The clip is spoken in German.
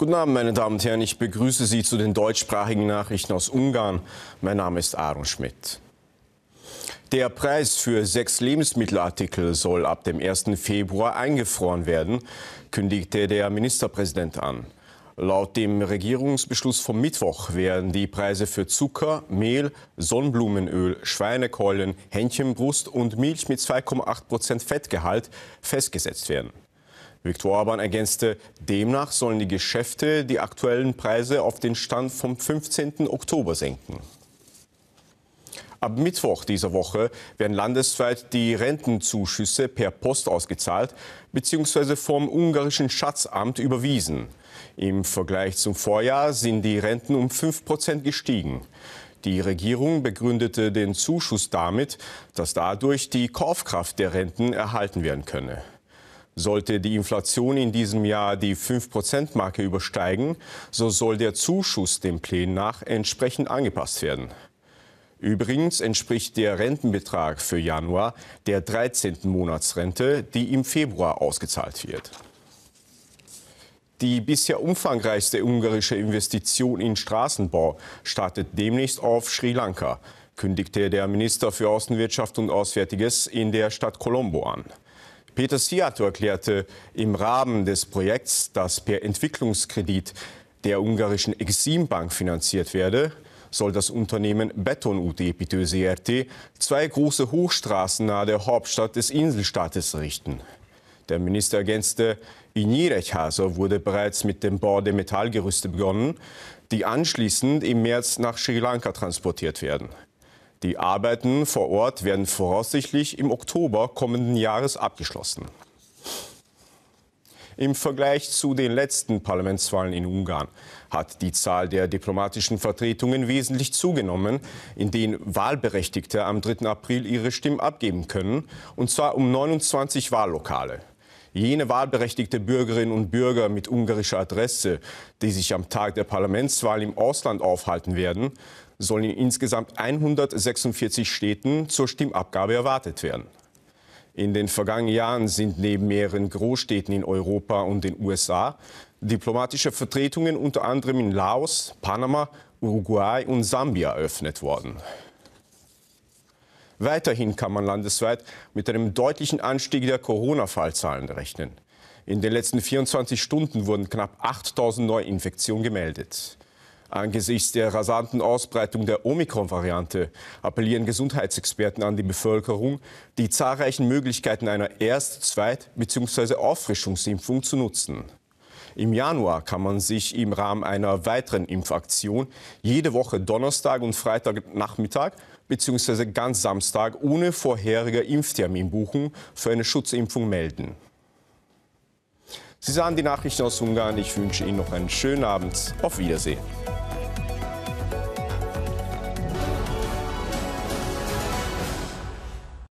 Guten Abend, meine Damen und Herren. Ich begrüße Sie zu den deutschsprachigen Nachrichten aus Ungarn. Mein Name ist Aaron Schmidt. Der Preis für sechs Lebensmittelartikel soll ab dem 1. Februar eingefroren werden, kündigte der Ministerpräsident an. Laut dem Regierungsbeschluss vom Mittwoch werden die Preise für Zucker, Mehl, Sonnenblumenöl, Schweinekeulen, Hähnchenbrust und Milch mit 2,8 Fettgehalt festgesetzt werden. Viktor Orban ergänzte, demnach sollen die Geschäfte die aktuellen Preise auf den Stand vom 15. Oktober senken. Ab Mittwoch dieser Woche werden landesweit die Rentenzuschüsse per Post ausgezahlt bzw. vom ungarischen Schatzamt überwiesen. Im Vergleich zum Vorjahr sind die Renten um 5 Prozent gestiegen. Die Regierung begründete den Zuschuss damit, dass dadurch die Kaufkraft der Renten erhalten werden könne. Sollte die Inflation in diesem Jahr die 5-Prozent-Marke übersteigen, so soll der Zuschuss dem Plänen nach entsprechend angepasst werden. Übrigens entspricht der Rentenbetrag für Januar der 13. Monatsrente, die im Februar ausgezahlt wird. Die bisher umfangreichste ungarische Investition in Straßenbau startet demnächst auf Sri Lanka, kündigte der Minister für Außenwirtschaft und Auswärtiges in der Stadt Colombo an. Peter Siato erklärte im Rahmen des Projekts, das per Entwicklungskredit der ungarischen Eximbank finanziert werde, soll das Unternehmen Beton UT e RT zwei große Hochstraßen nahe der Hauptstadt des Inselstaates errichten. Der Minister ergänzte, in Jirechhaser wurde bereits mit dem Bau der Metallgerüste begonnen, die anschließend im März nach Sri Lanka transportiert werden. Die Arbeiten vor Ort werden voraussichtlich im Oktober kommenden Jahres abgeschlossen. Im Vergleich zu den letzten Parlamentswahlen in Ungarn hat die Zahl der diplomatischen Vertretungen wesentlich zugenommen, in denen Wahlberechtigte am 3. April ihre Stimmen abgeben können, und zwar um 29 Wahllokale jene wahlberechtigte Bürgerinnen und Bürger mit ungarischer Adresse, die sich am Tag der Parlamentswahl im Ausland aufhalten werden, sollen in insgesamt 146 Städten zur Stimmabgabe erwartet werden. In den vergangenen Jahren sind neben mehreren Großstädten in Europa und den USA diplomatische Vertretungen unter anderem in Laos, Panama, Uruguay und Sambia eröffnet worden. Weiterhin kann man landesweit mit einem deutlichen Anstieg der Corona-Fallzahlen rechnen. In den letzten 24 Stunden wurden knapp 8000 Neuinfektionen gemeldet. Angesichts der rasanten Ausbreitung der Omikron-Variante appellieren Gesundheitsexperten an die Bevölkerung, die zahlreichen Möglichkeiten einer Erst-, Zweit- bzw. Auffrischungsimpfung zu nutzen. Im Januar kann man sich im Rahmen einer weiteren Impfaktion jede Woche Donnerstag und Freitagnachmittag bzw. ganz Samstag ohne vorherige Impfterminbuchung für eine Schutzimpfung melden. Sie sahen die Nachrichten aus Ungarn. Ich wünsche Ihnen noch einen schönen Abend. Auf Wiedersehen.